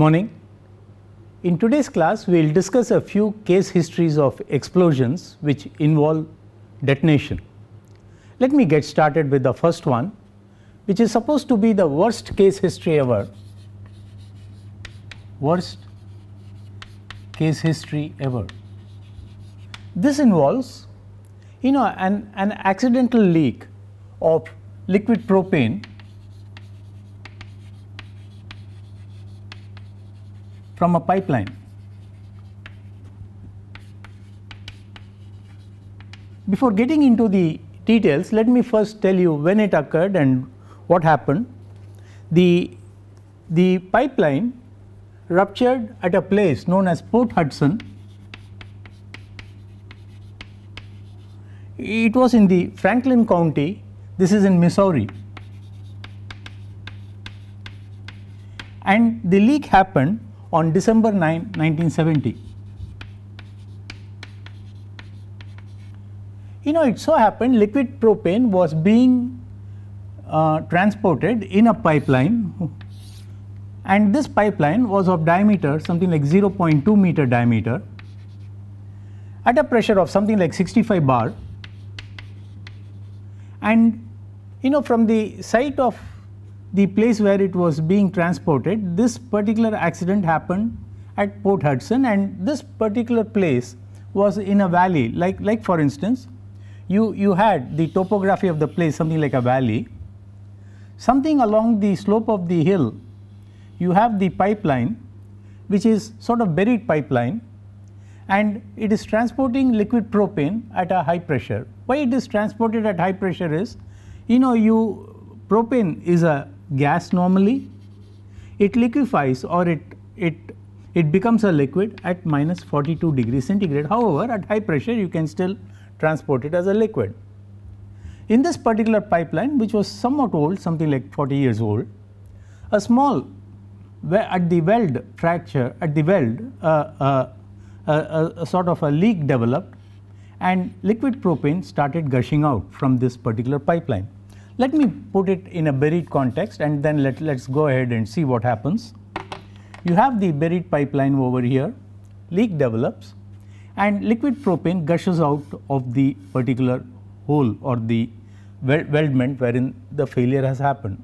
morning. In today's class, we will discuss a few case histories of explosions which involve detonation. Let me get started with the first one, which is supposed to be the worst case history ever. Worst case history ever. This involves, you know, an, an accidental leak of liquid propane from a pipeline. Before getting into the details, let me first tell you when it occurred and what happened. The, the pipeline ruptured at a place known as Port Hudson. It was in the Franklin County, this is in Missouri. And the leak happened on December 9, 1970. You know, it so happened liquid propane was being uh, transported in a pipeline and this pipeline was of diameter something like 0.2 meter diameter at a pressure of something like 65 bar and you know from the site of the place where it was being transported. This particular accident happened at Port Hudson and this particular place was in a valley like, like for instance you, you had the topography of the place something like a valley. Something along the slope of the hill you have the pipeline which is sort of buried pipeline and it is transporting liquid propane at a high pressure. Why it is transported at high pressure is you know you propane is a gas normally, it liquefies or it, it, it becomes a liquid at minus 42 degrees centigrade. However, at high pressure you can still transport it as a liquid. In this particular pipeline which was somewhat old something like 40 years old, a small at the weld fracture at the weld uh, uh, uh, uh, a sort of a leak developed and liquid propane started gushing out from this particular pipeline. Let me put it in a buried context and then let, let's go ahead and see what happens. You have the buried pipeline over here, leak develops and liquid propane gushes out of the particular hole or the weldment wherein the failure has happened.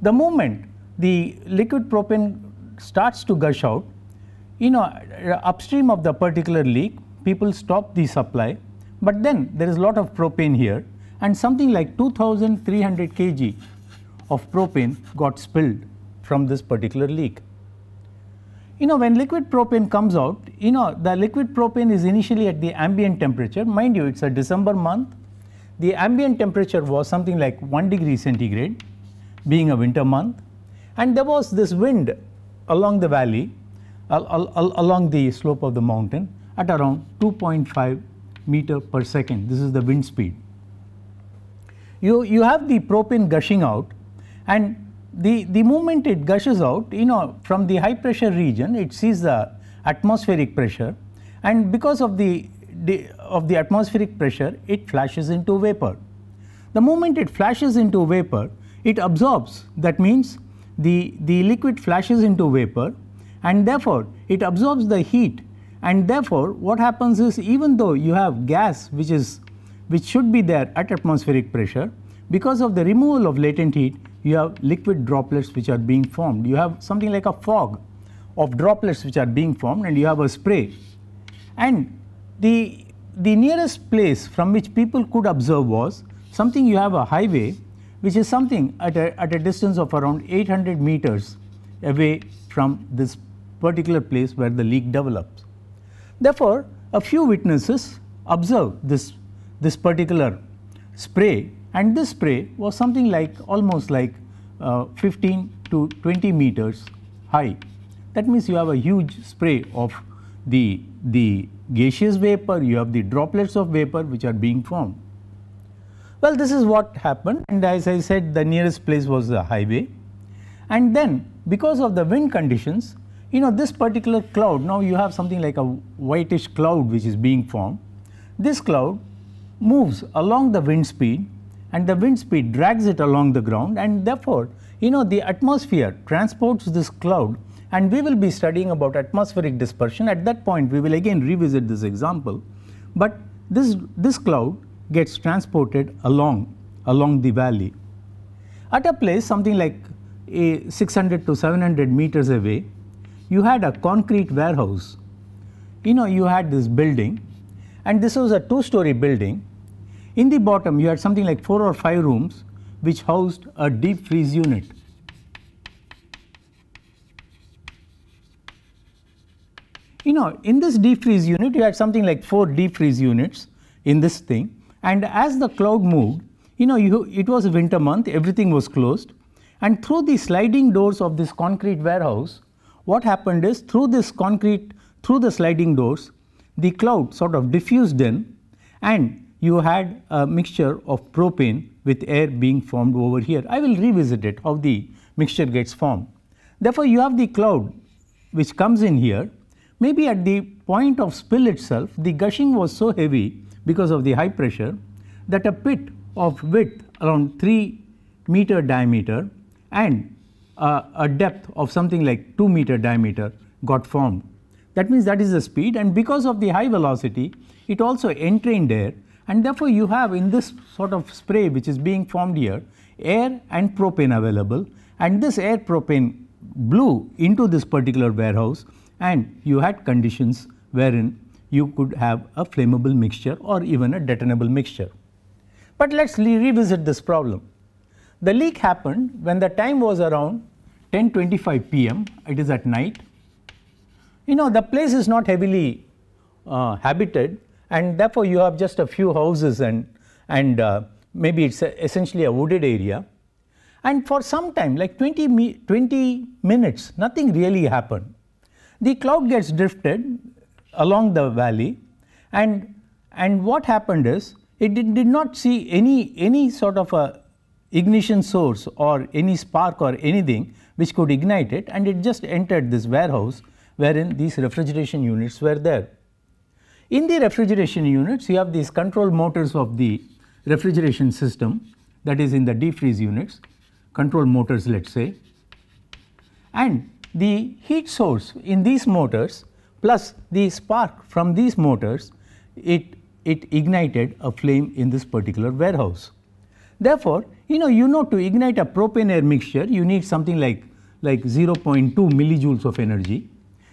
The moment the liquid propane starts to gush out, you know, upstream of the particular leak, people stop the supply, but then there is lot of propane here and something like 2300 kg of propane got spilled from this particular leak. You know, when liquid propane comes out, you know, the liquid propane is initially at the ambient temperature. Mind you, it's a December month. The ambient temperature was something like 1 degree centigrade, being a winter month. And there was this wind along the valley, al al along the slope of the mountain at around 2.5 meter per second. This is the wind speed you, you have the propane gushing out and the, the moment it gushes out, you know, from the high pressure region, it sees the atmospheric pressure and because of the, the of the atmospheric pressure, it flashes into vapor. The moment it flashes into vapor, it absorbs. That means the, the liquid flashes into vapor and therefore it absorbs the heat and therefore what happens is even though you have gas which is which should be there at atmospheric pressure. Because of the removal of latent heat, you have liquid droplets which are being formed. You have something like a fog of droplets which are being formed and you have a spray. And the, the nearest place from which people could observe was something you have a highway which is something at a, at a distance of around 800 meters away from this particular place where the leak develops. Therefore, a few witnesses observed this this particular spray and this spray was something like almost like uh, 15 to 20 meters high. That means you have a huge spray of the, the gaseous vapor, you have the droplets of vapor which are being formed. Well, this is what happened and as I said the nearest place was the highway and then because of the wind conditions, you know this particular cloud, now you have something like a whitish cloud which is being formed. This cloud moves along the wind speed and the wind speed drags it along the ground and therefore you know the atmosphere transports this cloud and we will be studying about atmospheric dispersion at that point we will again revisit this example but this this cloud gets transported along along the valley at a place something like 600 to 700 meters away you had a concrete warehouse you know you had this building and this was a two story building in the bottom, you had something like four or five rooms which housed a deep freeze unit. You know, in this deep freeze unit, you had something like four deep freeze units in this thing. And as the cloud moved, you know, you, it was a winter month, everything was closed. And through the sliding doors of this concrete warehouse, what happened is through this concrete, through the sliding doors, the cloud sort of diffused in and you had a mixture of propane with air being formed over here. I will revisit it how the mixture gets formed. Therefore, you have the cloud which comes in here maybe at the point of spill itself the gushing was so heavy because of the high pressure that a pit of width around 3 meter diameter and uh, a depth of something like 2 meter diameter got formed. That means that is the speed and because of the high velocity it also entrained air and therefore you have in this sort of spray which is being formed here air and propane available and this air propane blew into this particular warehouse and you had conditions wherein you could have a flammable mixture or even a detonable mixture. But let us re revisit this problem. The leak happened when the time was around 10.25 pm, it is at night. You know the place is not heavily uh, habited and therefore you have just a few houses and and uh, maybe it's a, essentially a wooded area and for some time like 20 20 minutes nothing really happened the cloud gets drifted along the valley and and what happened is it did, did not see any any sort of a ignition source or any spark or anything which could ignite it and it just entered this warehouse wherein these refrigeration units were there in the refrigeration units, you have these control motors of the refrigeration system that is in the defreeze units, control motors let us say. And the heat source in these motors plus the spark from these motors, it, it ignited a flame in this particular warehouse. Therefore, you know, you know to ignite a propane air mixture, you need something like, like 0.2 millijoules of energy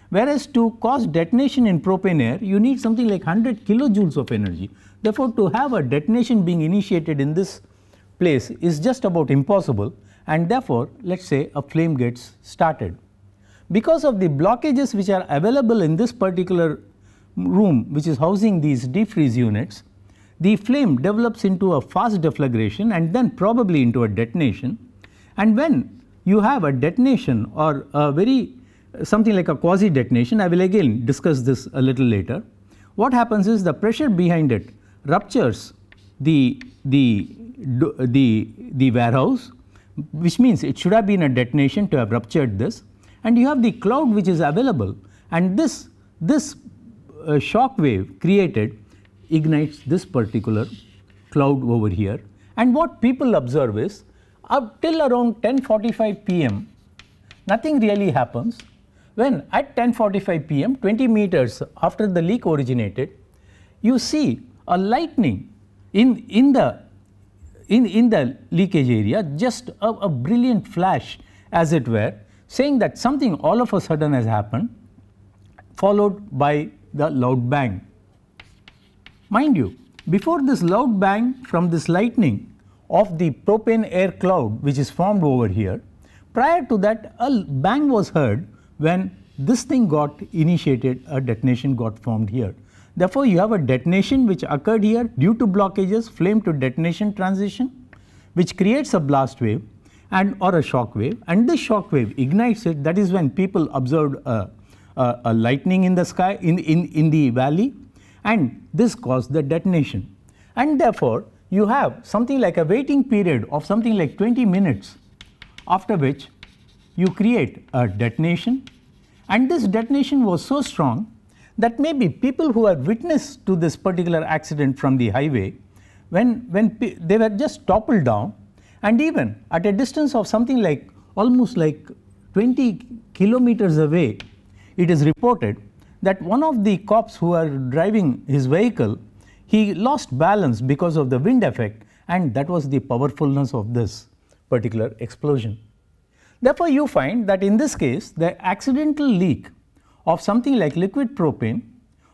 Whereas to cause detonation in propane air, you need something like 100 kilojoules of energy. Therefore, to have a detonation being initiated in this place is just about impossible and therefore, let us say a flame gets started. Because of the blockages which are available in this particular room which is housing these defreeze units, the flame develops into a fast deflagration and then probably into a detonation. And when you have a detonation or a very something like a quasi detonation. I will again discuss this a little later. What happens is the pressure behind it ruptures the, the, the, the warehouse which means it should have been a detonation to have ruptured this and you have the cloud which is available and this, this uh, shock wave created ignites this particular cloud over here and what people observe is up till around 10.45 pm nothing really happens when at 10.45 pm 20 meters after the leak originated, you see a lightning in, in, the, in, in the leakage area, just a, a brilliant flash as it were, saying that something all of a sudden has happened followed by the loud bang. Mind you, before this loud bang from this lightning of the propane air cloud which is formed over here, prior to that a bang was heard when this thing got initiated, a detonation got formed here. Therefore, you have a detonation which occurred here due to blockages, flame to detonation transition, which creates a blast wave and or a shock wave and this shock wave ignites it. That is when people observed a, a, a lightning in the sky, in, in, in the valley and this caused the detonation. And therefore, you have something like a waiting period of something like 20 minutes after which you create a detonation and this detonation was so strong that maybe people who were witness to this particular accident from the highway when, when they were just toppled down and even at a distance of something like almost like 20 kilometers away it is reported that one of the cops who were driving his vehicle he lost balance because of the wind effect and that was the powerfulness of this particular explosion. Therefore, you find that in this case, the accidental leak of something like liquid propane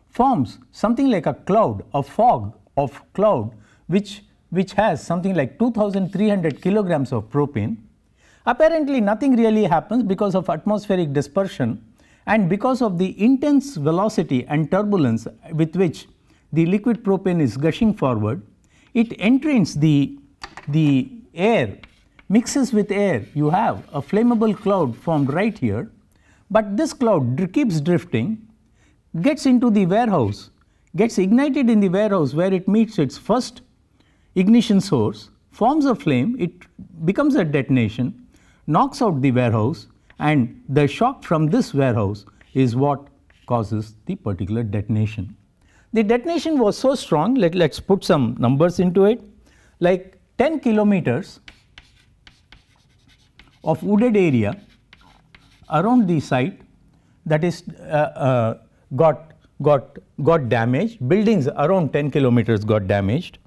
forms something like a cloud, a fog of cloud which, which has something like 2300 kilograms of propane. Apparently nothing really happens because of atmospheric dispersion and because of the intense velocity and turbulence with which the liquid propane is gushing forward, it entrains the, the air mixes with air, you have a flammable cloud formed right here. But this cloud keeps drifting, gets into the warehouse, gets ignited in the warehouse where it meets its first ignition source, forms a flame, it becomes a detonation, knocks out the warehouse and the shock from this warehouse is what causes the particular detonation. The detonation was so strong, let, us put some numbers into it, like 10 kilometers of wooded area around the site that is uh, uh, got got got damaged buildings around 10 kilometers got damaged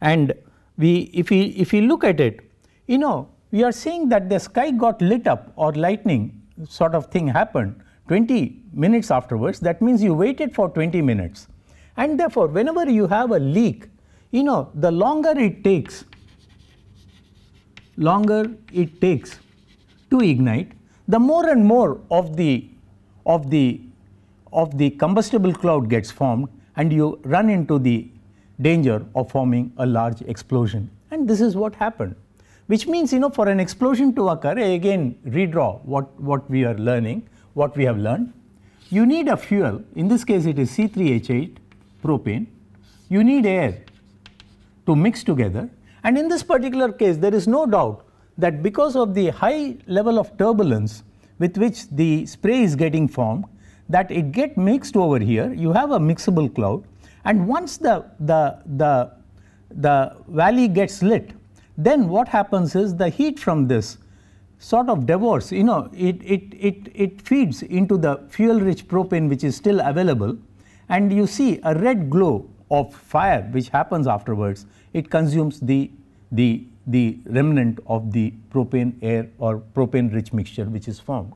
and we if we if we look at it you know we are seeing that the sky got lit up or lightning sort of thing happened 20 minutes afterwards that means you waited for 20 minutes and therefore whenever you have a leak you know the longer it takes longer it takes to ignite, the more and more of the, of the, of the combustible cloud gets formed and you run into the danger of forming a large explosion. And this is what happened, which means, you know, for an explosion to occur, I again redraw what, what we are learning, what we have learned. You need a fuel, in this case it is C3H8 propane, you need air to mix together and in this particular case there is no doubt that because of the high level of turbulence with which the spray is getting formed, that it get mixed over here, you have a mixable cloud and once the, the, the, the valley gets lit, then what happens is the heat from this sort of devours, you know, it, it, it, it feeds into the fuel rich propane which is still available and you see a red glow of fire which happens afterwards, it consumes the, the the remnant of the propane air or propane rich mixture which is formed.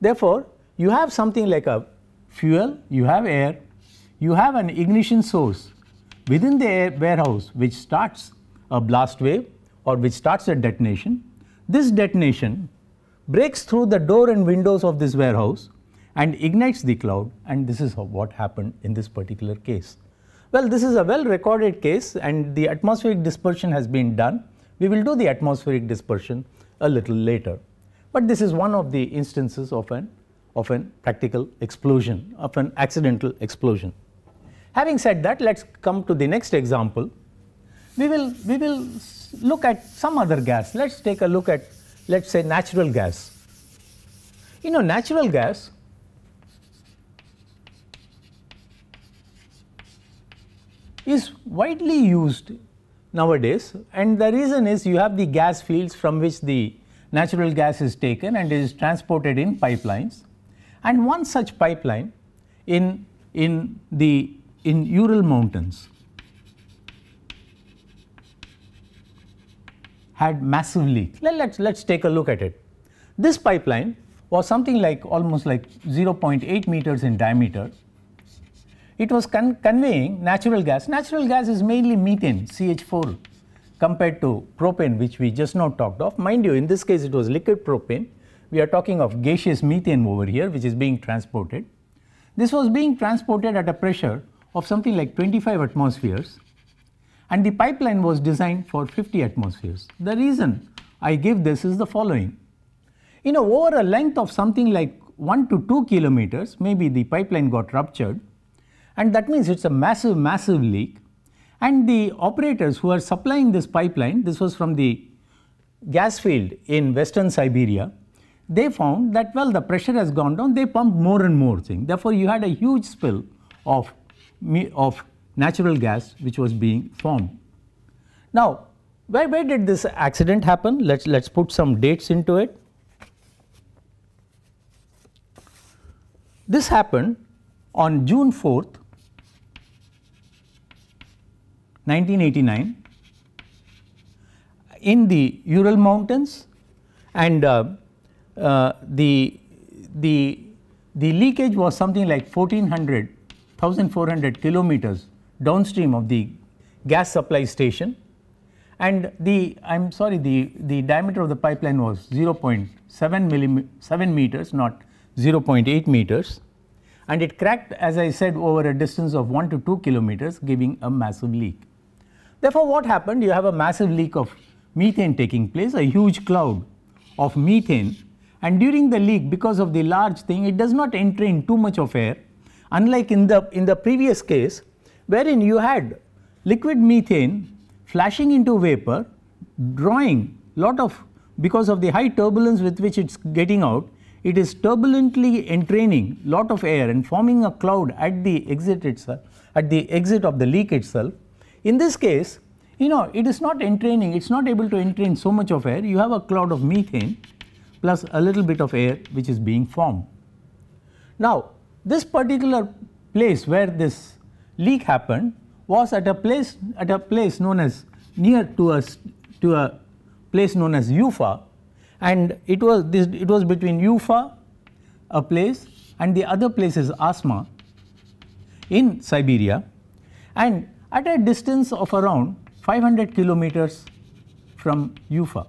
Therefore, you have something like a fuel, you have air, you have an ignition source within the warehouse which starts a blast wave or which starts a detonation. This detonation breaks through the door and windows of this warehouse and ignites the cloud and this is what happened in this particular case. Well, this is a well recorded case and the atmospheric dispersion has been done we will do the atmospheric dispersion a little later. But this is one of the instances of an, of an practical explosion, of an accidental explosion. Having said that, let's come to the next example. We will, we will look at some other gas. Let's take a look at, let's say, natural gas. You know, natural gas is widely used nowadays and the reason is you have the gas fields from which the natural gas is taken and is transported in pipelines and one such pipeline in in the in Ural mountains had massive leak Let, let's let's take a look at it this pipeline was something like almost like 0.8 meters in diameter it was con conveying natural gas. Natural gas is mainly methane, CH4, compared to propane, which we just now talked of. Mind you, in this case, it was liquid propane. We are talking of gaseous methane over here, which is being transported. This was being transported at a pressure of something like 25 atmospheres, and the pipeline was designed for 50 atmospheres. The reason I give this is the following. You know, over a length of something like 1 to 2 kilometers, maybe the pipeline got ruptured and that means it's a massive, massive leak. And the operators who are supplying this pipeline, this was from the gas field in western Siberia, they found that, well, the pressure has gone down, they pumped more and more thing. Therefore, you had a huge spill of, of natural gas which was being formed. Now, where, where did this accident happen? Let's, let's put some dates into it. This happened on June 4th, 1989 in the Ural mountains and uh, uh, the, the, the leakage was something like 1400 1400 kilometers downstream of the gas supply station and the I am sorry the, the diameter of the pipeline was 0.7 millimeter 7 meters not 0.8 meters and it cracked as I said over a distance of 1 to 2 kilometers giving a massive leak. Therefore, what happened? You have a massive leak of methane taking place, a huge cloud of methane. And during the leak, because of the large thing, it does not enter in too much of air. Unlike in the, in the previous case, wherein you had liquid methane flashing into vapor, drawing lot of, because of the high turbulence with which it's getting out, it is turbulently entraining lot of air and forming a cloud at the exit itself, at the exit of the leak itself in this case, you know, it is not entraining, it is not able to entrain so much of air. You have a cloud of methane plus a little bit of air which is being formed. Now, this particular place where this leak happened was at a place at a place known as near to a to a place known as Ufa, and it was this it was between Ufa, a place, and the other place is Asma in Siberia, and at a distance of around 500 kilometers from Ufa.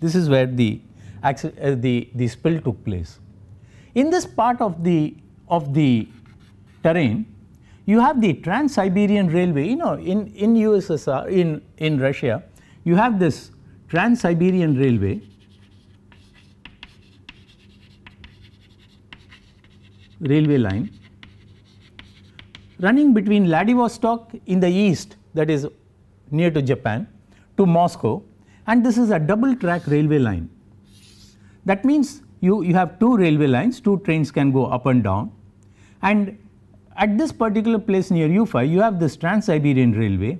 This is where the, uh, the, the spill took place. In this part of the, of the terrain, you have the Trans-Siberian Railway, you know, in, in USSR, in, in Russia, you have this Trans-Siberian Railway, railway line running between Vladivostok in the east that is near to Japan to Moscow and this is a double track railway line. That means you, you have two railway lines, two trains can go up and down and at this particular place near Ufa you have this Trans-Siberian Railway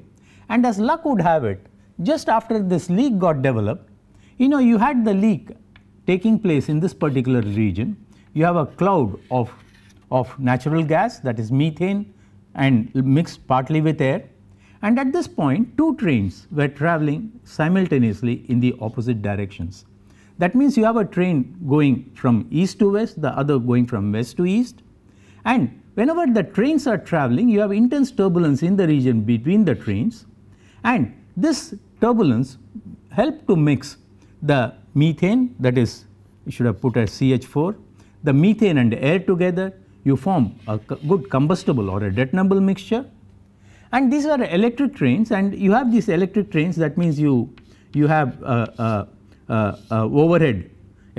and as luck would have it just after this leak got developed you know you had the leak taking place in this particular region you have a cloud of, of natural gas that is methane and mixed partly with air and at this point two trains were traveling simultaneously in the opposite directions. That means you have a train going from east to west, the other going from west to east and whenever the trains are traveling you have intense turbulence in the region between the trains and this turbulence help to mix the methane that is you should have put as CH4, the methane and air together you form a good combustible or a detonable mixture and these are electric trains and you have these electric trains that means you you have overhead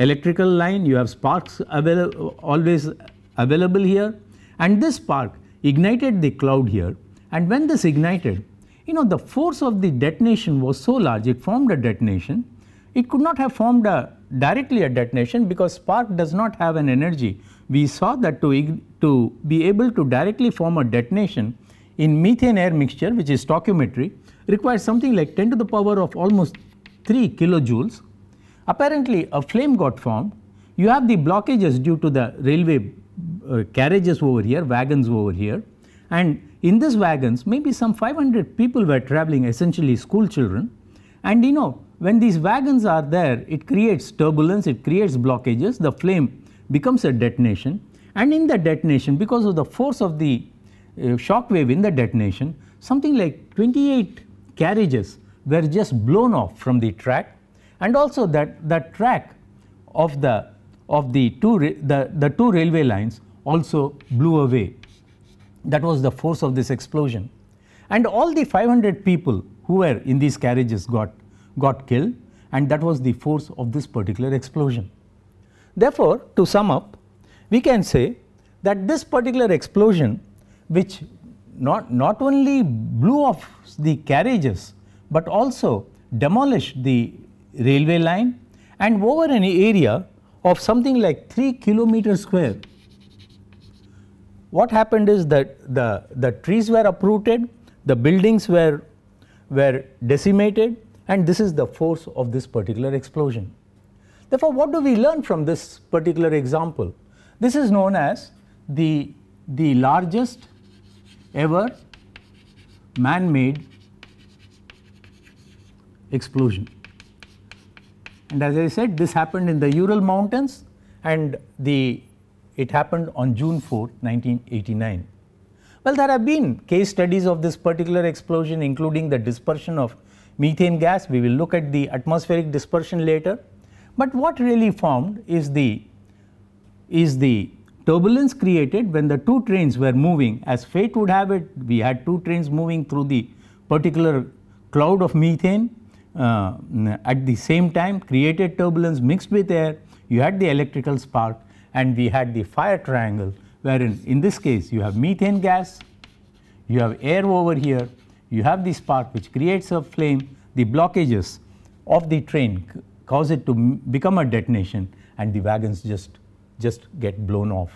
electrical line you have sparks avail always available here and this spark ignited the cloud here and when this ignited you know the force of the detonation was so large it formed a detonation it could not have formed a directly a detonation because spark does not have an energy we saw that to, to be able to directly form a detonation in methane air mixture which is stoichiometry requires something like 10 to the power of almost 3 kilojoules. Apparently a flame got formed, you have the blockages due to the railway uh, carriages over here, wagons over here and in these wagons maybe some 500 people were traveling essentially school children and you know when these wagons are there it creates turbulence, it creates blockages, the flame becomes a detonation and in the detonation because of the force of the uh, shock wave in the detonation something like 28 carriages were just blown off from the track and also that the track of the of the two the, the two railway lines also blew away that was the force of this explosion and all the 500 people who were in these carriages got got killed and that was the force of this particular explosion Therefore, to sum up, we can say that this particular explosion which not, not only blew off the carriages but also demolished the railway line and over an area of something like 3 kilometer square. What happened is that the, the trees were uprooted, the buildings were, were decimated and this is the force of this particular explosion. Therefore, what do we learn from this particular example? This is known as the, the largest ever man-made explosion. And as I said, this happened in the Ural Mountains and the, it happened on June 4, 1989. Well, there have been case studies of this particular explosion, including the dispersion of methane gas. We will look at the atmospheric dispersion later. But what really formed is the, is the turbulence created when the two trains were moving. As fate would have it, we had two trains moving through the particular cloud of methane uh, at the same time created turbulence mixed with air. You had the electrical spark and we had the fire triangle wherein in this case you have methane gas, you have air over here, you have the spark which creates a flame, the blockages of the train cause it to become a detonation and the wagons just, just get blown off.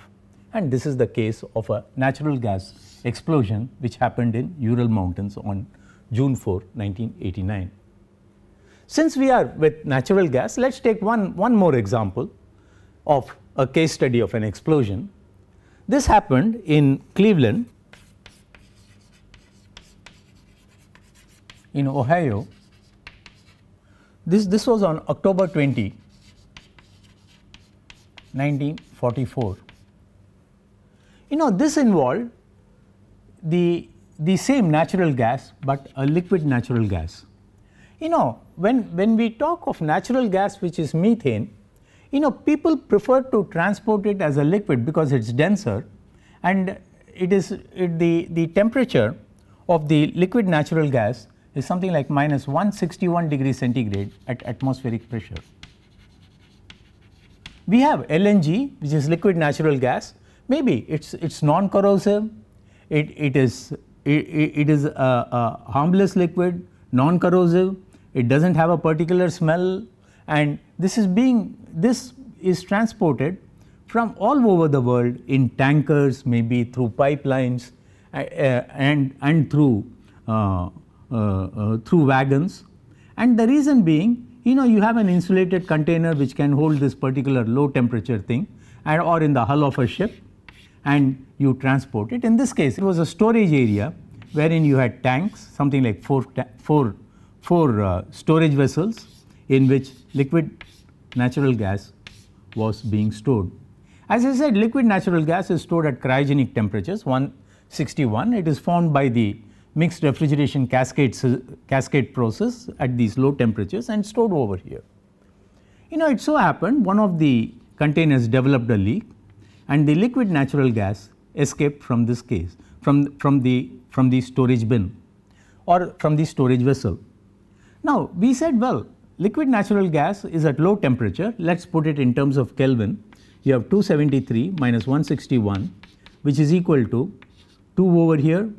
And this is the case of a natural gas explosion which happened in Ural Mountains on June 4, 1989. Since we are with natural gas, let's take one, one more example of a case study of an explosion. This happened in Cleveland, in Ohio, this, this was on October 20, 1944. You know, this involved the, the same natural gas but a liquid natural gas. You know, when, when we talk of natural gas which is methane, you know, people prefer to transport it as a liquid because it's denser and it is it, the, the temperature of the liquid natural gas is something like minus 161 degree centigrade at atmospheric pressure. We have LNG which is liquid natural gas maybe it's it's non corrosive it it is it, it is a, a harmless liquid non corrosive it doesn't have a particular smell and this is being this is transported from all over the world in tankers maybe through pipelines uh, uh, and and through uh, uh, uh, through wagons and the reason being you know you have an insulated container which can hold this particular low temperature thing and or in the hull of a ship and you transport it. In this case it was a storage area wherein you had tanks something like four, four, four uh, storage vessels in which liquid natural gas was being stored. As I said liquid natural gas is stored at cryogenic temperatures 161 it is formed by the mixed refrigeration cascade, uh, cascade process at these low temperatures and stored over here. You know it so happened one of the containers developed a leak and the liquid natural gas escaped from this case from, from, the, from the storage bin or from the storage vessel. Now we said well liquid natural gas is at low temperature let us put it in terms of Kelvin you have 273 minus 161 which is equal to 2 over here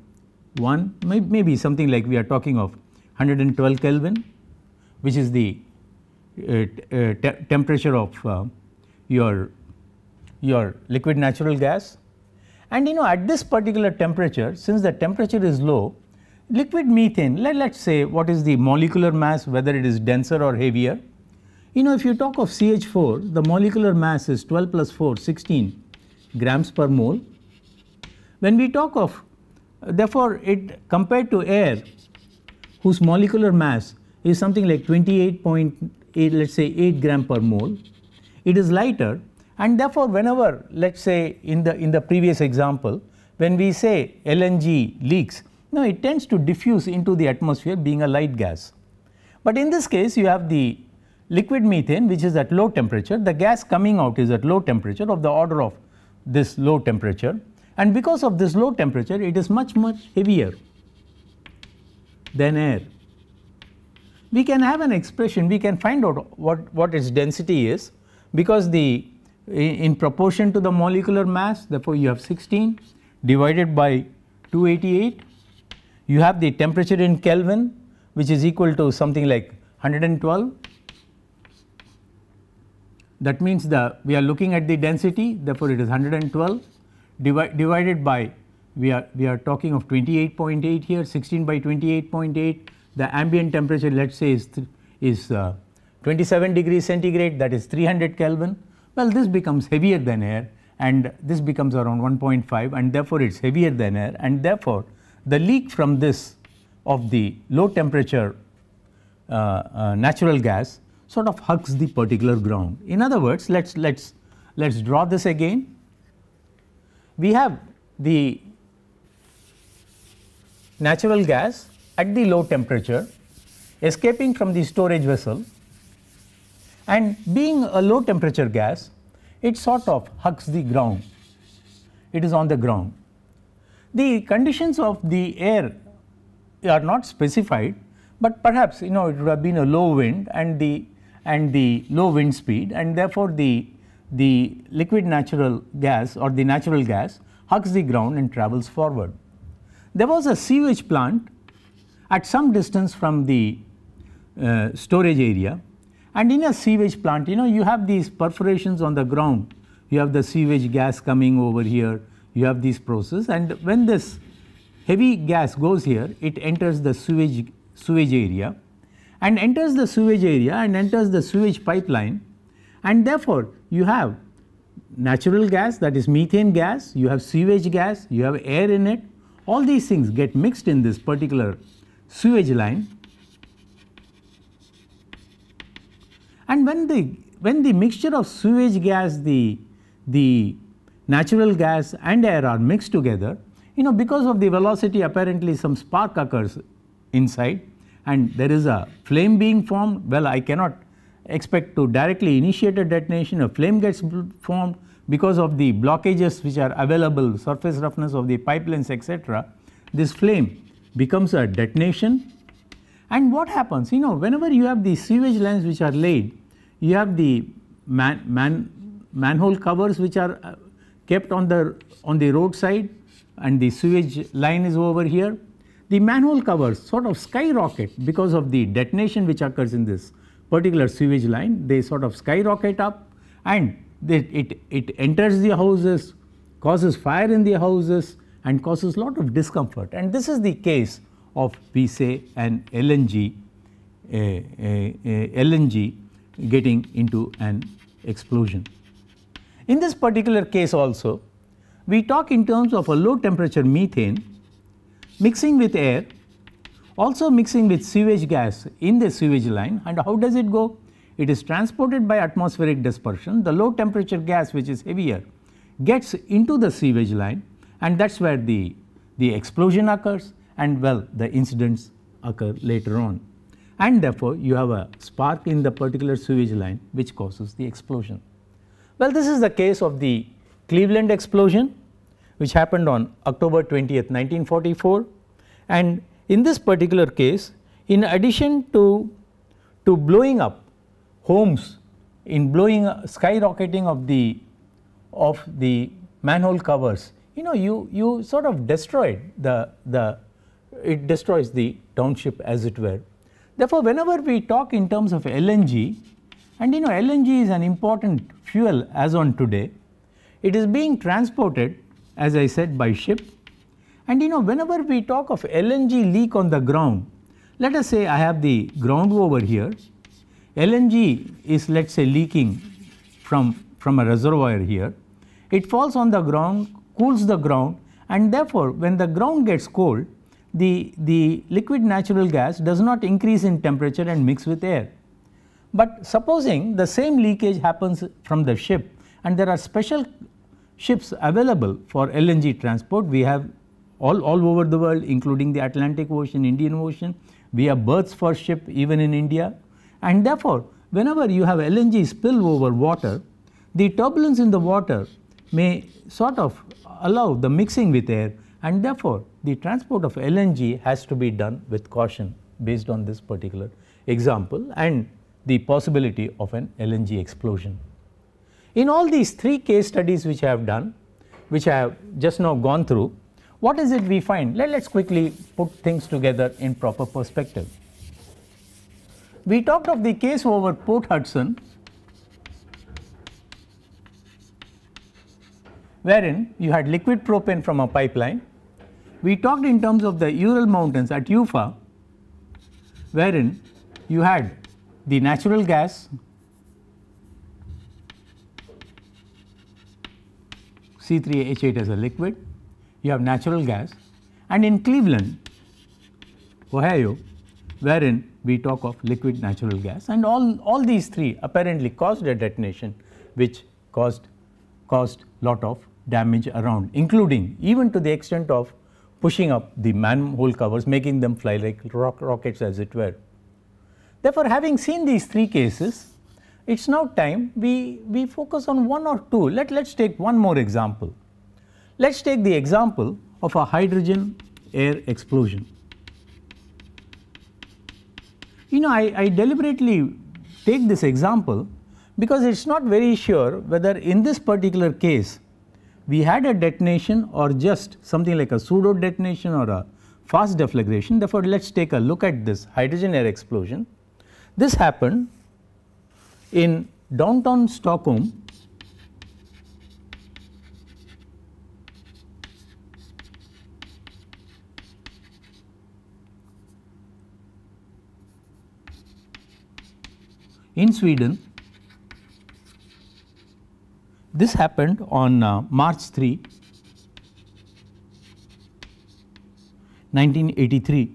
1 maybe something like we are talking of 112 Kelvin which is the uh, uh temperature of uh, your, your liquid natural gas. And you know at this particular temperature since the temperature is low liquid methane let, let's say what is the molecular mass whether it is denser or heavier. You know if you talk of CH4 the molecular mass is 12 plus 4 16 grams per mole. When we talk of Therefore, it compared to air whose molecular mass is something like 28.8 let us say 8 gram per mole, it is lighter and therefore whenever let us say in the, in the previous example when we say LNG leaks, now it tends to diffuse into the atmosphere being a light gas. But in this case you have the liquid methane which is at low temperature, the gas coming out is at low temperature of the order of this low temperature and because of this low temperature, it is much, much heavier than air. We can have an expression, we can find out what, what its density is because the in proportion to the molecular mass, therefore, you have 16 divided by 288. You have the temperature in Kelvin, which is equal to something like 112. That means the we are looking at the density, therefore, it is 112 divided by we are we are talking of 28.8 here 16 by 28.8 the ambient temperature let us say is is uh, 27 degrees centigrade that is 300 Kelvin well this becomes heavier than air and this becomes around 1.5 and therefore it is heavier than air and therefore the leak from this of the low temperature uh, uh, natural gas sort of hugs the particular ground. In other words let us let us let us draw this again we have the natural gas at the low temperature escaping from the storage vessel and being a low temperature gas it sort of hugs the ground it is on the ground the conditions of the air are not specified but perhaps you know it would have been a low wind and the and the low wind speed and therefore the the liquid natural gas or the natural gas hugs the ground and travels forward. There was a sewage plant at some distance from the uh, storage area and in a sewage plant you know you have these perforations on the ground you have the sewage gas coming over here you have these process and when this heavy gas goes here it enters the sewage sewage area and enters the sewage area and enters the sewage pipeline and therefore you have natural gas that is methane gas, you have sewage gas, you have air in it. All these things get mixed in this particular sewage line. And when the when the mixture of sewage gas, the, the natural gas and air are mixed together, you know because of the velocity apparently some spark occurs inside and there is a flame being formed. Well, I cannot expect to directly initiate a detonation, a flame gets formed because of the blockages which are available, surface roughness of the pipelines etc. This flame becomes a detonation and what happens? You know whenever you have the sewage lines which are laid, you have the man, man, manhole covers which are uh, kept on the, on the roadside and the sewage line is over here. The manhole covers sort of skyrocket because of the detonation which occurs in this particular sewage line, they sort of skyrocket up and they, it, it enters the houses, causes fire in the houses and causes lot of discomfort. And this is the case of we say an LNG, LNG getting into an explosion. In this particular case also, we talk in terms of a low temperature methane mixing with air also mixing with sewage gas in the sewage line and how does it go? It is transported by atmospheric dispersion. The low temperature gas which is heavier gets into the sewage line and that is where the, the explosion occurs and well the incidents occur later on. And therefore, you have a spark in the particular sewage line which causes the explosion. Well, this is the case of the Cleveland explosion which happened on October 20th 1944 and in this particular case, in addition to, to blowing up homes, in blowing uh, skyrocketing of the of the manhole covers, you know you you sort of destroyed the the it destroys the township as it were. Therefore, whenever we talk in terms of LNG, and you know LNG is an important fuel as on today, it is being transported as I said by ship and you know whenever we talk of LNG leak on the ground, let us say I have the ground over here, LNG is let us say leaking from, from a reservoir here, it falls on the ground, cools the ground and therefore when the ground gets cold, the, the liquid natural gas does not increase in temperature and mix with air. But supposing the same leakage happens from the ship and there are special ships available for LNG transport, we have all, all over the world including the Atlantic Ocean, Indian Ocean. We have berths for ship even in India and therefore whenever you have LNG over water, the turbulence in the water may sort of allow the mixing with air and therefore the transport of LNG has to be done with caution based on this particular example and the possibility of an LNG explosion. In all these three case studies which I have done, which I have just now gone through, what is it we find? Let, us quickly put things together in proper perspective. We talked of the case over Port Hudson, wherein you had liquid propane from a pipeline. We talked in terms of the Ural Mountains at Ufa, wherein you had the natural gas, C3H8 as a liquid, you have natural gas and in Cleveland, Ohio, wherein we talk of liquid natural gas and all, all these three apparently caused a detonation which caused caused lot of damage around including even to the extent of pushing up the manhole covers making them fly like rock, rockets as it were. Therefore, having seen these three cases it is now time we, we focus on one or two let us take one more example. Let us take the example of a hydrogen air explosion. You know, I, I deliberately take this example because it is not very sure whether in this particular case we had a detonation or just something like a pseudo detonation or a fast deflagration. Therefore, let us take a look at this hydrogen air explosion. This happened in downtown Stockholm in Sweden. This happened on uh, March 3, 1983.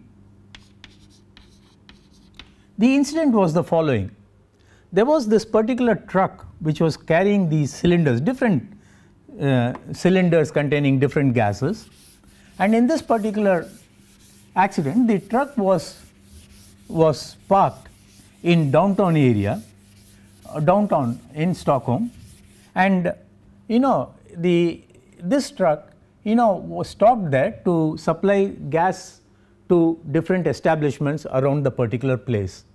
The incident was the following. There was this particular truck which was carrying these cylinders, different uh, cylinders containing different gases. And in this particular accident, the truck was, was parked in downtown area, uh, downtown in Stockholm, and you know the this truck you know stopped there to supply gas to different establishments around the particular place.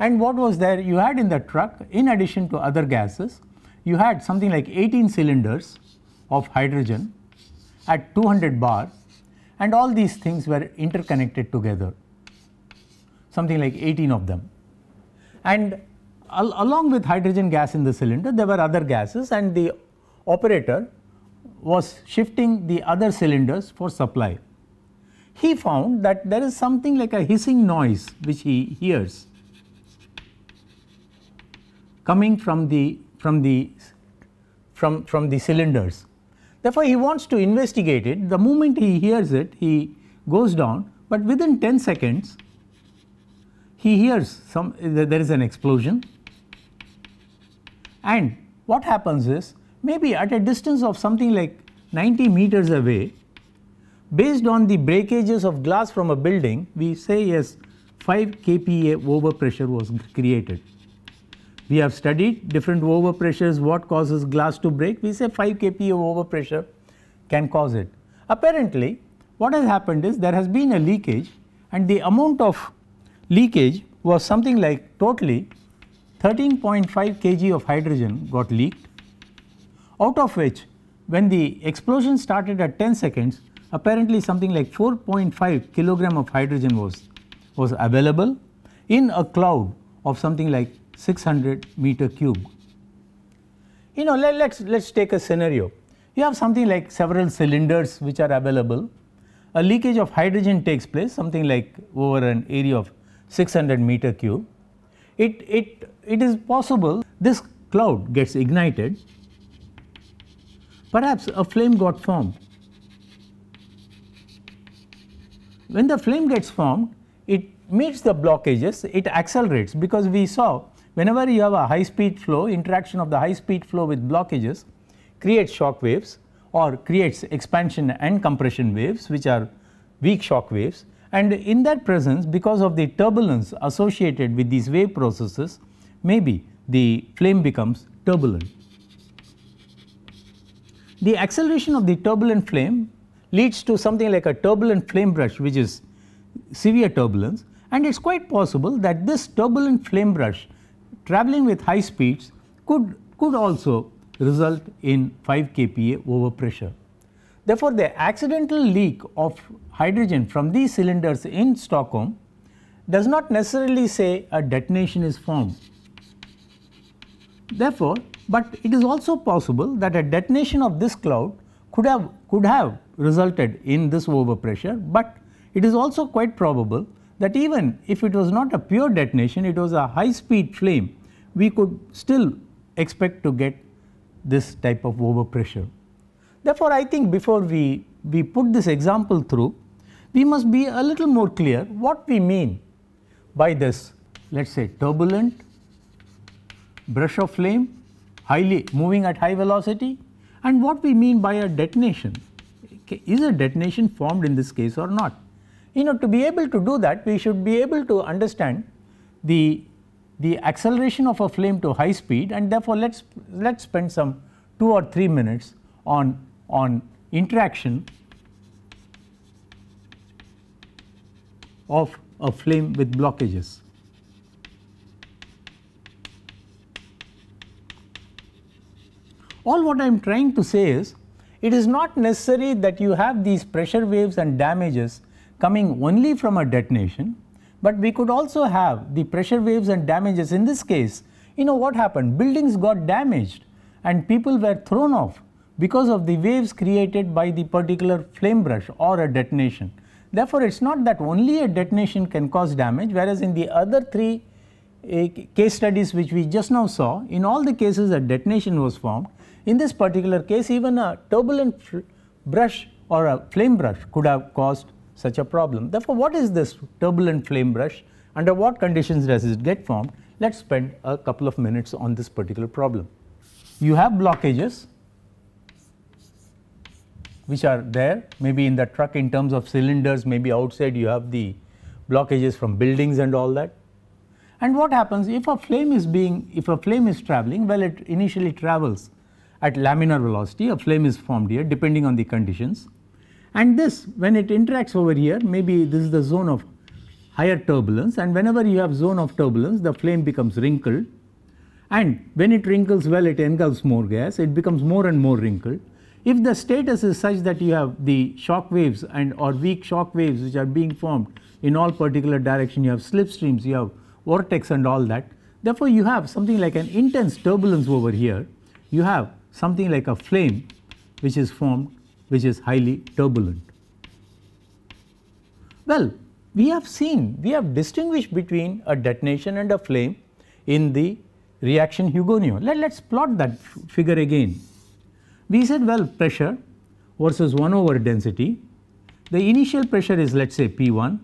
And what was there? You had in the truck, in addition to other gases, you had something like 18 cylinders of hydrogen at 200 bar and all these things were interconnected together, something like 18 of them and al along with hydrogen gas in the cylinder there were other gases and the operator was shifting the other cylinders for supply. He found that there is something like a hissing noise which he hears coming from the from the from from the cylinders. Therefore, he wants to investigate it. The moment he hears it, he goes down, but within 10 seconds he hears some there is an explosion and what happens is maybe at a distance of something like 90 meters away based on the breakages of glass from a building we say yes 5 kPa overpressure was created. We have studied different overpressures what causes glass to break we say 5 kPa overpressure can cause it. Apparently what has happened is there has been a leakage and the amount of leakage was something like totally 13.5 kg of hydrogen got leaked out of which when the explosion started at 10 seconds apparently something like 4.5 kilogram of hydrogen was was available in a cloud of something like 600 meter cube. You know let, let's, let's take a scenario you have something like several cylinders which are available a leakage of hydrogen takes place something like over an area of 600 meter cube, it, it, it is possible this cloud gets ignited, perhaps a flame got formed. When the flame gets formed, it meets the blockages, it accelerates because we saw whenever you have a high speed flow, interaction of the high speed flow with blockages creates shock waves or creates expansion and compression waves which are weak shock waves and in that presence, because of the turbulence associated with these wave processes, maybe the flame becomes turbulent. The acceleration of the turbulent flame leads to something like a turbulent flame brush which is severe turbulence and it is quite possible that this turbulent flame brush travelling with high speeds could, could also result in 5 kPa overpressure. Therefore, the accidental leak of hydrogen from these cylinders in Stockholm does not necessarily say a detonation is formed. Therefore, but it is also possible that a detonation of this cloud could have, could have resulted in this overpressure, but it is also quite probable that even if it was not a pure detonation, it was a high speed flame, we could still expect to get this type of overpressure. Therefore, I think before we, we put this example through, we must be a little more clear what we mean by this let us say turbulent, brush of flame, highly moving at high velocity and what we mean by a detonation. Is a detonation formed in this case or not? You know to be able to do that we should be able to understand the, the acceleration of a flame to high speed and therefore let us let us spend some 2 or 3 minutes on on interaction of a flame with blockages. All what I am trying to say is it is not necessary that you have these pressure waves and damages coming only from a detonation, but we could also have the pressure waves and damages in this case. You know what happened? Buildings got damaged and people were thrown off because of the waves created by the particular flame brush or a detonation. Therefore, it is not that only a detonation can cause damage whereas in the other three uh, case studies which we just now saw in all the cases a detonation was formed. In this particular case even a turbulent brush or a flame brush could have caused such a problem. Therefore, what is this turbulent flame brush? Under what conditions does it get formed? Let us spend a couple of minutes on this particular problem. You have blockages which are there maybe in the truck in terms of cylinders maybe outside you have the blockages from buildings and all that and what happens if a flame is being if a flame is traveling well it initially travels at laminar velocity a flame is formed here depending on the conditions and this when it interacts over here maybe this is the zone of higher turbulence and whenever you have zone of turbulence the flame becomes wrinkled and when it wrinkles well it engulfs more gas it becomes more and more wrinkled if the status is such that you have the shock waves and or weak shock waves which are being formed in all particular direction, you have slip streams, you have vortex and all that. Therefore, you have something like an intense turbulence over here. You have something like a flame which is formed which is highly turbulent. Well, we have seen, we have distinguished between a detonation and a flame in the reaction Hugonio. let's plot that figure again. We said well pressure versus 1 over density. The initial pressure is let us say P1,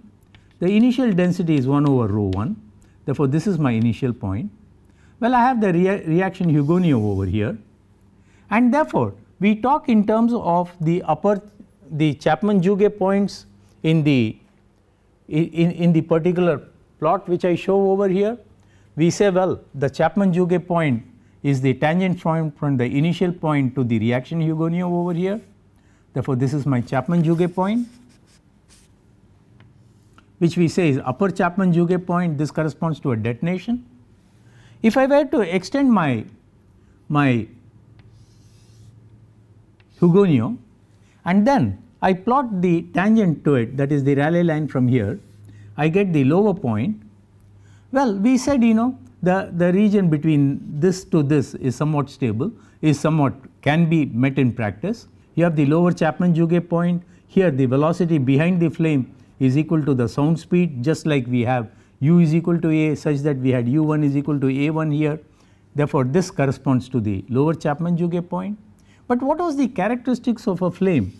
the initial density is 1 over rho 1 therefore this is my initial point. Well I have the rea reaction Hugoniot over here and therefore we talk in terms of the upper the Chapman-Juge points in the in, in the particular plot which I show over here we say well the Chapman-Juge point is the tangent point from the initial point to the reaction Hugoniot over here. Therefore, this is my Chapman-Juge point which we say is upper Chapman-Juge point this corresponds to a detonation. If I were to extend my, my Hugonio and then I plot the tangent to it that is the Rayleigh line from here I get the lower point well we said you know the, the region between this to this is somewhat stable, is somewhat can be met in practice. You have the lower Chapman-Juge point, here the velocity behind the flame is equal to the sound speed just like we have u is equal to a such that we had u1 is equal to a1 here. Therefore, this corresponds to the lower Chapman-Juge point. But what was the characteristics of a flame?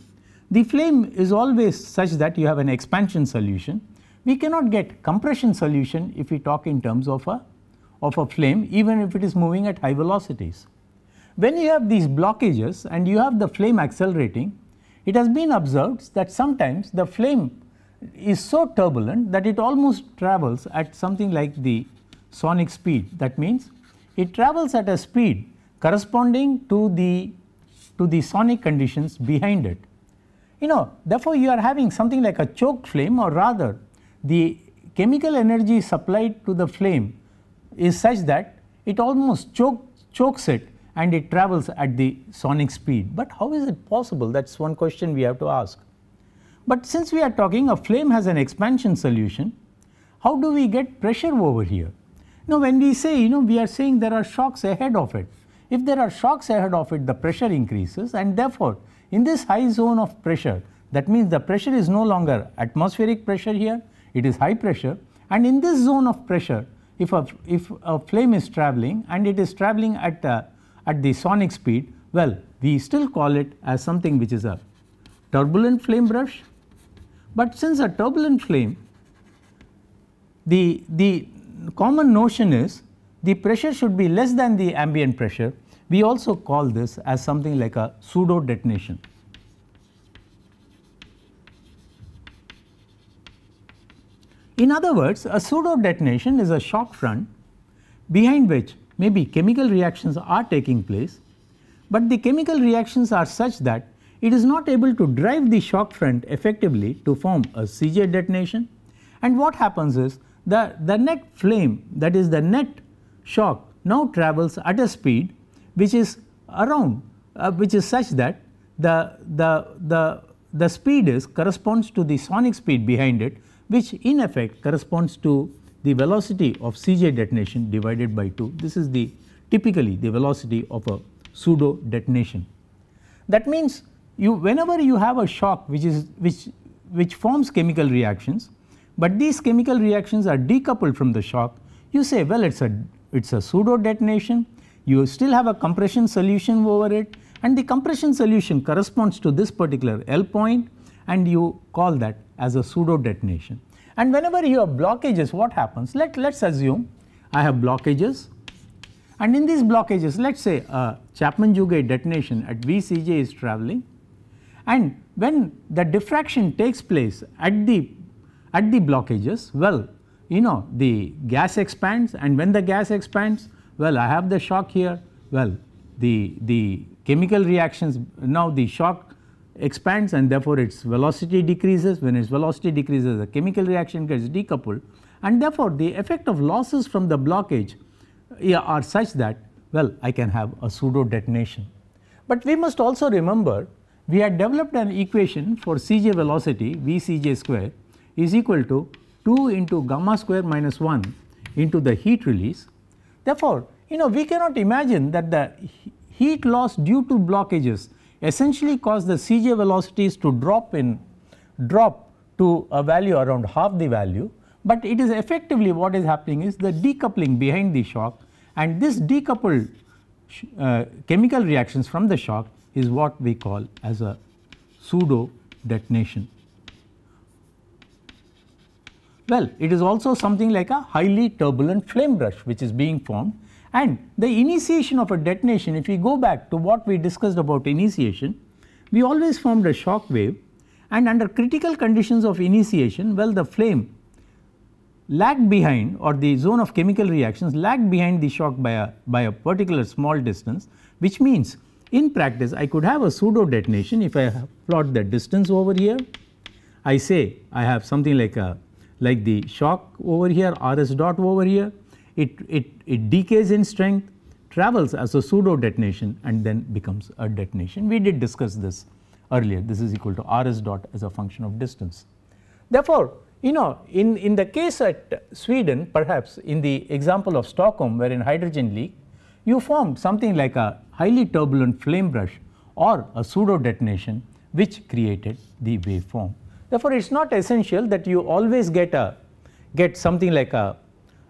The flame is always such that you have an expansion solution. We cannot get compression solution if we talk in terms of a of a flame even if it is moving at high velocities. When you have these blockages and you have the flame accelerating, it has been observed that sometimes the flame is so turbulent that it almost travels at something like the sonic speed. That means it travels at a speed corresponding to the to the sonic conditions behind it. You know, therefore, you are having something like a choked flame or rather the chemical energy supplied to the flame is such that it almost choke, chokes it and it travels at the sonic speed. But how is it possible? That is one question we have to ask. But since we are talking a flame has an expansion solution, how do we get pressure over here? Now when we say, you know, we are saying there are shocks ahead of it. If there are shocks ahead of it, the pressure increases and therefore in this high zone of pressure, that means the pressure is no longer atmospheric pressure here, it is high pressure and in this zone of pressure, if a, if a flame is traveling and it is traveling at, a, uh, at the sonic speed, well we still call it as something which is a turbulent flame brush. But since a turbulent flame, the, the common notion is the pressure should be less than the ambient pressure, we also call this as something like a pseudo detonation. In other words, a pseudo detonation is a shock front behind which maybe chemical reactions are taking place, but the chemical reactions are such that it is not able to drive the shock front effectively to form a CJ detonation. And what happens is the, the net flame that is the net shock now travels at a speed which is around uh, which is such that the, the, the, the speed is corresponds to the sonic speed behind it which in effect corresponds to the velocity of CJ detonation divided by 2. This is the typically the velocity of a pseudo detonation. That means you whenever you have a shock which is which which forms chemical reactions, but these chemical reactions are decoupled from the shock, you say well it is a it is a pseudo detonation, you still have a compression solution over it and the compression solution corresponds to this particular L point and you call that as a pseudo detonation. And whenever you have blockages, what happens? Let, let's assume I have blockages and in these blockages, let us say a uh, Chapman-Jugay detonation at VCJ is traveling and when the diffraction takes place at the, at the blockages, well, you know the gas expands and when the gas expands, well, I have the shock here, well, the, the chemical reactions, now the shock expands and therefore its velocity decreases. When its velocity decreases the chemical reaction gets decoupled and therefore the effect of losses from the blockage are such that well I can have a pseudo detonation. But we must also remember we had developed an equation for Cj velocity V Cj square is equal to 2 into gamma square minus 1 into the heat release. Therefore, you know we cannot imagine that the heat loss due to blockages essentially cause the CJ velocities to drop in drop to a value around half the value, but it is effectively what is happening is the decoupling behind the shock and this decoupled uh, chemical reactions from the shock is what we call as a pseudo detonation. Well, it is also something like a highly turbulent flame brush which is being formed and the initiation of a detonation, if we go back to what we discussed about initiation, we always formed a shock wave and under critical conditions of initiation, well the flame lagged behind or the zone of chemical reactions lagged behind the shock by a, by a particular small distance which means in practice I could have a pseudo detonation if I plot the distance over here. I say I have something like a like the shock over here RS dot over here it, it it decays in strength, travels as a pseudo detonation and then becomes a detonation. We did discuss this earlier. This is equal to Rs dot as a function of distance. Therefore, you know, in, in the case at Sweden, perhaps in the example of Stockholm wherein hydrogen leak, you formed something like a highly turbulent flame brush or a pseudo detonation which created the waveform. Therefore, it is not essential that you always get a get something like a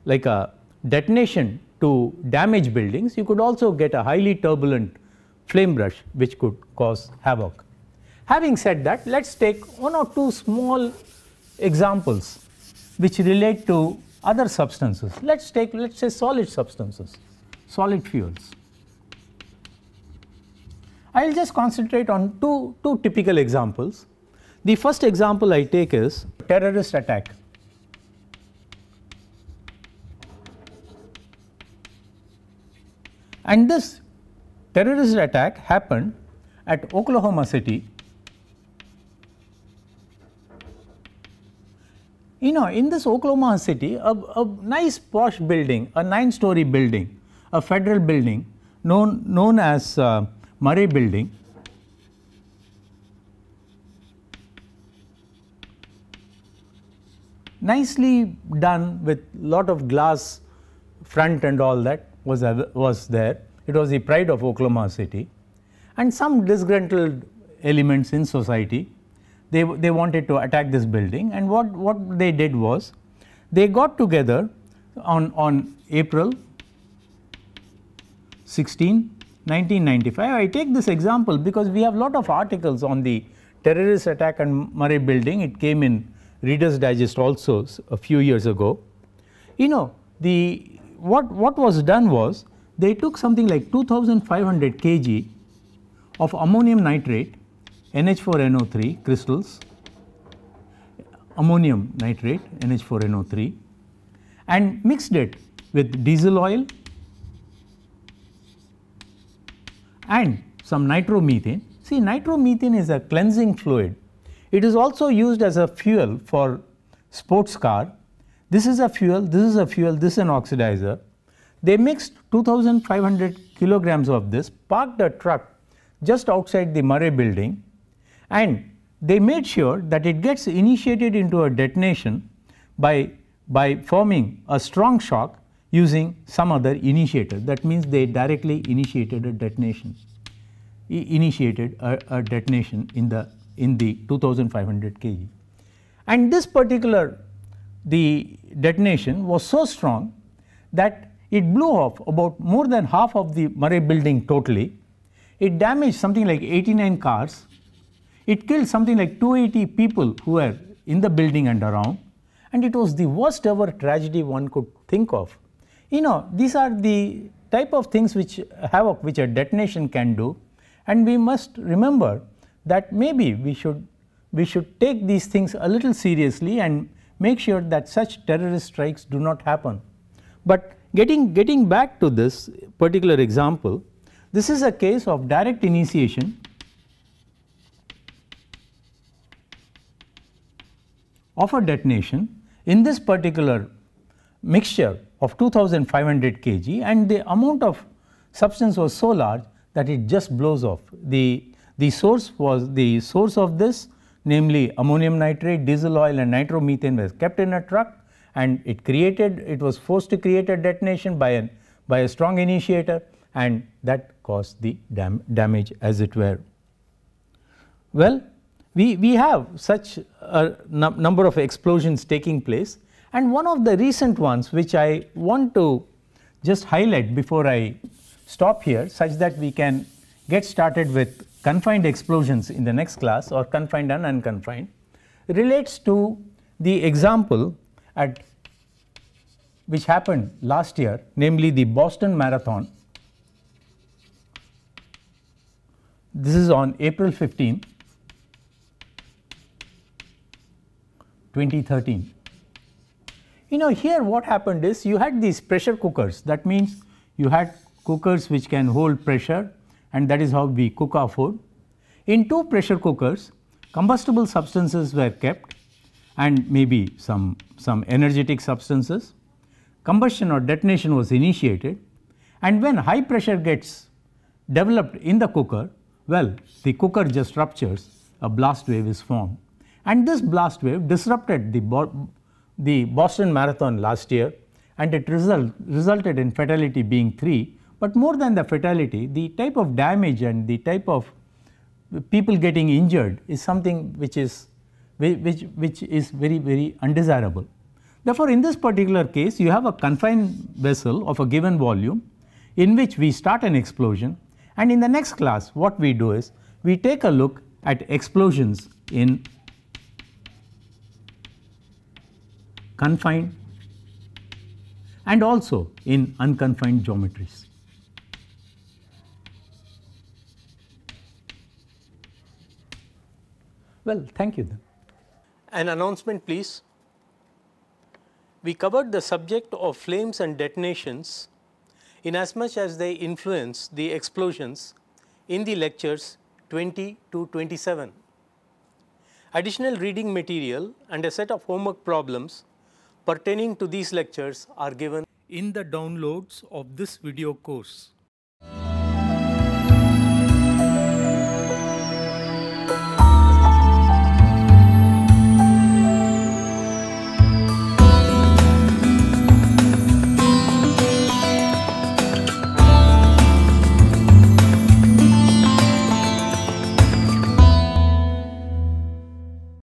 like a detonation to damage buildings, you could also get a highly turbulent flame brush, which could cause havoc. Having said that, let us take one or two small examples which relate to other substances. Let us take, let us say, solid substances, solid fuels. I will just concentrate on two, two typical examples. The first example I take is terrorist attack. And this terrorist attack happened at Oklahoma City. You know, in this Oklahoma City, a, a nice posh building, a nine story building, a federal building known, known as uh, Murray Building. Nicely done with lot of glass front and all that was, was there. It was the pride of Oklahoma City and some disgruntled elements in society. They, they wanted to attack this building and what, what they did was they got together on, on April 16, 1995. I take this example because we have lot of articles on the terrorist attack on Murray building. It came in Reader's Digest also a few years ago. You know, the what, what was done was they took something like 2500 kg of ammonium nitrate NH4NO3 crystals ammonium nitrate NH4NO3 and mixed it with diesel oil and some nitromethane. See nitromethane is a cleansing fluid. It is also used as a fuel for sports car this is a fuel, this is a fuel, this is an oxidizer. They mixed 2,500 kilograms of this, parked a truck just outside the Murray building, and they made sure that it gets initiated into a detonation by, by forming a strong shock using some other initiator. That means they directly initiated a detonation, initiated a, a detonation in the, in the 2500 kg. And this particular the detonation was so strong that it blew off about more than half of the Murray building totally. It damaged something like 89 cars. It killed something like 280 people who were in the building and around. And it was the worst ever tragedy one could think of. You know, these are the type of things which havoc which a detonation can do. And we must remember that maybe we should we should take these things a little seriously and make sure that such terrorist strikes do not happen. But getting, getting back to this particular example, this is a case of direct initiation of a detonation in this particular mixture of 2500 kg and the amount of substance was so large that it just blows off. The, the source was the source of this namely ammonium nitrate, diesel oil and nitromethane was kept in a truck and it created, it was forced to create a detonation by, an, by a strong initiator and that caused the dam damage as it were. Well, we, we have such a number of explosions taking place and one of the recent ones which I want to just highlight before I stop here such that we can get started with confined explosions in the next class or confined and unconfined relates to the example at which happened last year namely the Boston Marathon. This is on April 15, 2013. You know here what happened is you had these pressure cookers that means you had cookers which can hold pressure and that is how we cook our food. In two pressure cookers, combustible substances were kept and maybe some, some energetic substances. Combustion or detonation was initiated and when high pressure gets developed in the cooker, well the cooker just ruptures, a blast wave is formed and this blast wave disrupted the, Bo the Boston Marathon last year and it result, resulted in fatality being 3 but more than the fatality, the type of damage and the type of people getting injured is something which is which, which is very, very undesirable. Therefore, in this particular case, you have a confined vessel of a given volume in which we start an explosion and in the next class what we do is we take a look at explosions in confined and also in unconfined geometries. Well, thank you then. An announcement please. We covered the subject of flames and detonations inasmuch as they influence the explosions in the lectures 20 to 27. Additional reading material and a set of homework problems pertaining to these lectures are given in the downloads of this video course.